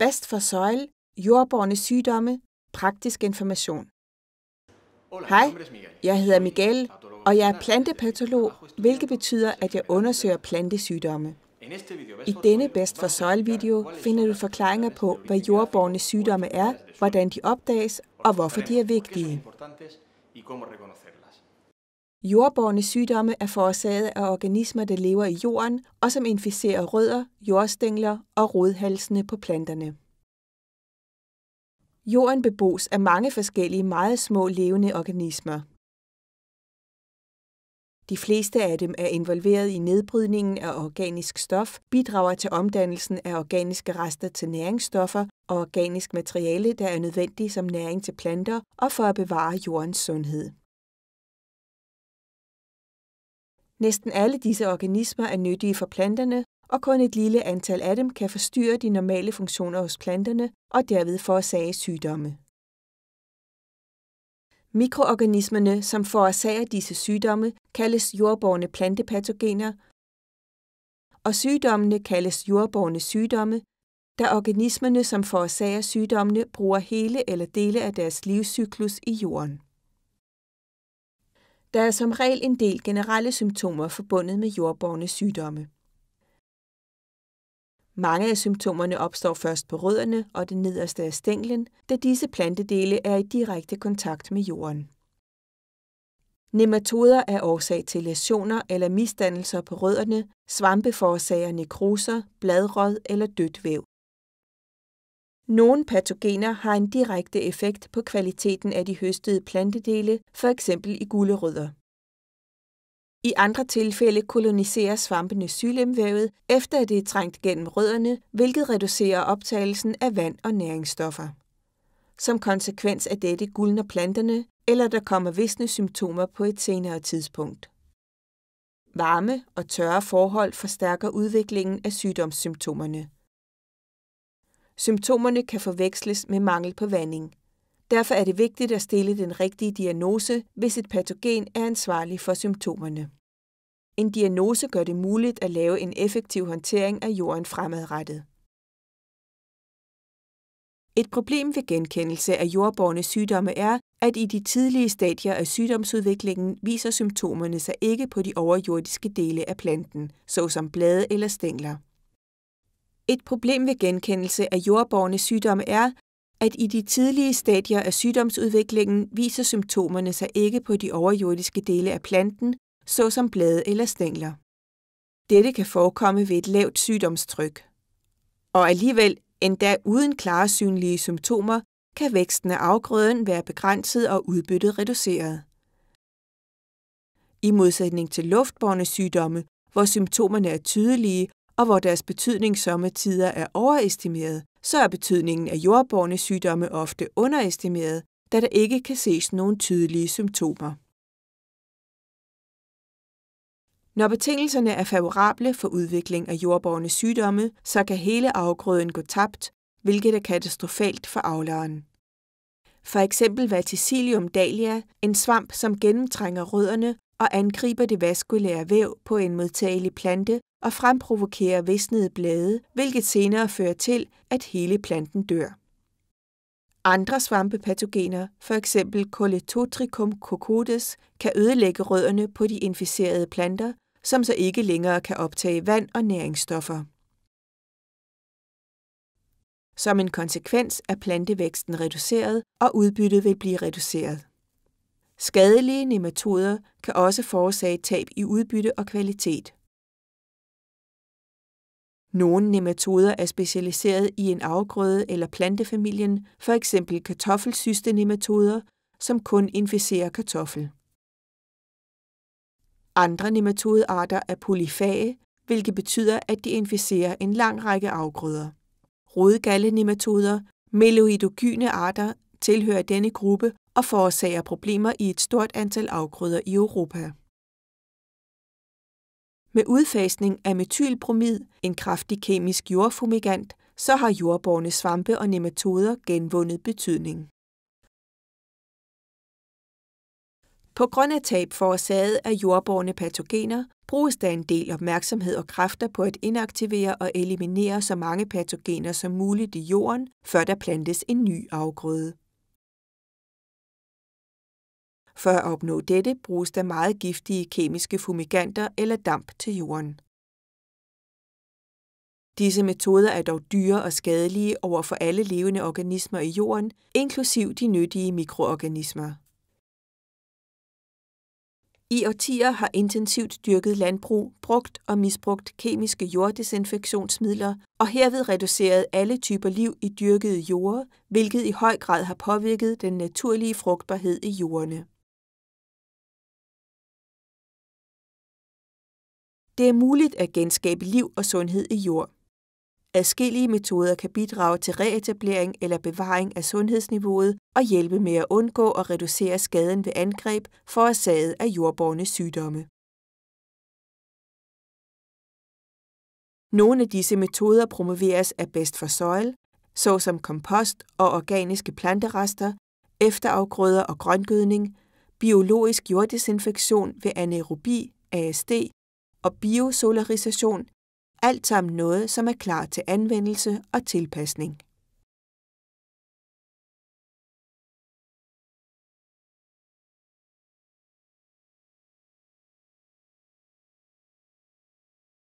Bast for Søjle, jordborne sygdomme, praktisk information. Hej, jeg hedder Miguel, og jeg er plantepatolog, hvilket betyder, at jeg undersøger plantesygdomme. I denne Best for Soil-video finder du forklaringer på, hvad jordborne sygdomme er, hvordan de opdages og hvorfor de er vigtige. Jordborne sygdomme er forårsaget af organismer, der lever i jorden og som inficerer rødder, jordstængler og rodhalsene på planterne. Jorden bebos af mange forskellige meget små levende organismer. De fleste af dem er involveret i nedbrydningen af organisk stof, bidrager til omdannelsen af organiske rester til næringsstoffer og organisk materiale, der er nødvendigt som næring til planter og for at bevare jordens sundhed. Næsten alle disse organismer er nyttige for planterne, og kun et lille antal af dem kan forstyrre de normale funktioner hos planterne og derved forårsage sygdomme. Mikroorganismerne, som forårsager disse sygdomme, kaldes jordborne plantepatogener, og sygdommene kaldes jordborne sygdomme, da organismerne, som forårsager sygdommene, bruger hele eller dele af deres livscyklus i jorden. Der er som regel en del generelle symptomer forbundet med jordborgne sygdomme. Mange af symptomerne opstår først på rødderne og det nederste af stænglen, da disse plantedele er i direkte kontakt med jorden. Nematoder er årsag til læsioner eller misdannelser på rødderne, svampe forårsager nekroser, bladråd eller dødt væv. Nogle patogener har en direkte effekt på kvaliteten af de høstede plantedele, f.eks. i gulerødder. I andre tilfælde koloniserer svampene sylemvævet, efter at det er trængt gennem rødderne, hvilket reducerer optagelsen af vand og næringsstoffer. Som konsekvens af dette gulner planterne, eller der kommer visne symptomer på et senere tidspunkt. Varme og tørre forhold forstærker udviklingen af sygdomssymptomerne. Symptomerne kan forveksles med mangel på vanding. Derfor er det vigtigt at stille den rigtige diagnose, hvis et patogen er ansvarlig for symptomerne. En diagnose gør det muligt at lave en effektiv håndtering af jorden fremadrettet. Et problem ved genkendelse af jordborne sygdomme er, at i de tidlige stadier af sygdomsudviklingen viser symptomerne sig ikke på de overjordiske dele af planten, såsom blade eller stængler. Et problem ved genkendelse af jordborgne sygdomme er, at i de tidlige stadier af sygdomsudviklingen viser symptomerne sig ikke på de overjordiske dele af planten, såsom blade eller stængler. Dette kan forekomme ved et lavt sygdomstryk. Og alligevel, endda uden klare synlige symptomer, kan væksten af afgrøden være begrænset og udbyttet reduceret. I modsætning til luftbårne sygdomme, hvor symptomerne er tydelige og hvor deres betydning sommetider er overestimeret, så er betydningen af jordborne sygdomme ofte underestimeret, da der ikke kan ses nogen tydelige symptomer. Når betingelserne er favorable for udvikling af jordborne sygdomme, så kan hele afgrøden gå tabt, hvilket er katastrofalt for avleren. For eksempel Vaticillium dahlia, en svamp, som gennemtrænger rødderne og angriber det vaskulære væv på en modtagelig plante, og fremprovokerer visnede blade, hvilket senere fører til, at hele planten dør. Andre svampepatogener, f.eks. Coletotricum cocodes, kan ødelægge rødderne på de inficerede planter, som så ikke længere kan optage vand og næringsstoffer. Som en konsekvens er plantevæksten reduceret, og udbyttet vil blive reduceret. Skadelige nematoder kan også forårsage tab i udbytte og kvalitet. Nogle nematoder er specialiseret i en afgrøde eller plantefamilien, for eksempel kartoffelsystenematoder, som kun inficerer kartoffel. Andre nematodearter er polyfage, hvilket betyder, at de inficerer en lang række afgrøder. Rodgallenematoder, meloidogyne arter, tilhører denne gruppe og forårsager problemer i et stort antal afgrøder i Europa. Med udfasning af metylbromid, en kraftig kemisk jordfumigant, så har jordborgne svampe og nematoder genvundet betydning. På grund af tab forårsaget af jordborgne patogener bruges der en del opmærksomhed og kræfter på at inaktivere og eliminere så mange patogener som muligt i jorden, før der plantes en ny afgrøde. For at opnå dette bruges der meget giftige kemiske fumiganter eller damp til jorden. Disse metoder er dog dyre og skadelige over for alle levende organismer i jorden, inklusiv de nyttige mikroorganismer. I årtier har intensivt dyrket landbrug brugt og misbrugt kemiske jorddesinfektionsmidler og herved reduceret alle typer liv i dyrkede jorde, hvilket i høj grad har påvirket den naturlige frugtbarhed i jordene. Det er muligt at genskabe liv og sundhed i jord. Adskillige metoder kan bidrage til reetablering eller bevaring af sundhedsniveauet og hjælpe med at undgå og reducere skaden ved angreb forårsaget af jordborne sygdomme. Nogle af disse metoder promoveres af bedst for Soil, såsom kompost og organiske planterester, efterafgrøder og grøngødning, biologisk jorddesinfektion ved anaerobi, ASD, og biosolarisation, alt sammen noget, som er klar til anvendelse og tilpasning.